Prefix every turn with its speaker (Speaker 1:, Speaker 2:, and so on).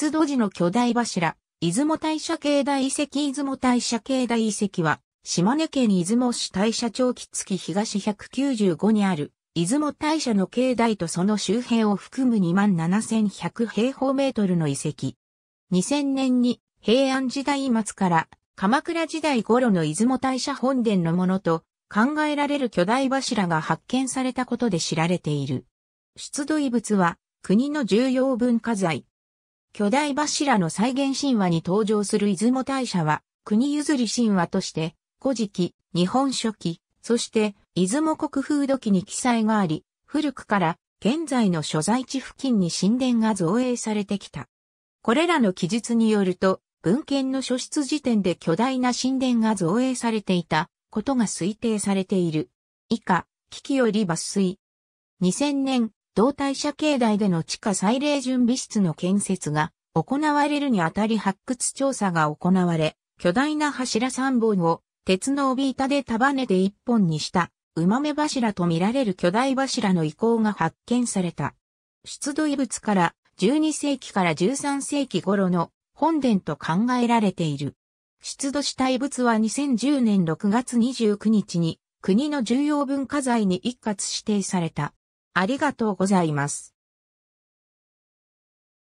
Speaker 1: 出土時の巨大柱、出雲大社境内遺跡出雲大社境内遺跡は、島根県出雲市大社町木月東195にある、出雲大社の境内とその周辺を含む27,100平方メートルの遺跡。2000年に平安時代末から鎌倉時代頃の出雲大社本殿のものと考えられる巨大柱が発見されたことで知られている。出土遺物は国の重要文化財、巨大柱の再現神話に登場する出雲大社は、国譲り神話として、古事記、日本書紀、そして、出雲国風土記に記載があり、古くから、現在の所在地付近に神殿が造営されてきた。これらの記述によると、文献の書出時点で巨大な神殿が造営されていたことが推定されている。以下、危機より抜粋。2000年、同体社境内での地下祭礼準備室の建設が行われるにあたり発掘調査が行われ、巨大な柱3本を鉄の帯板で束ねて1本にした、馬目柱と見られる巨大柱の遺構が発見された。出土遺物から12世紀から13世紀頃の本殿と考えられている。出土した遺物は2010年6月29日に国の重要文化財に一括指定された。ありがとうございます。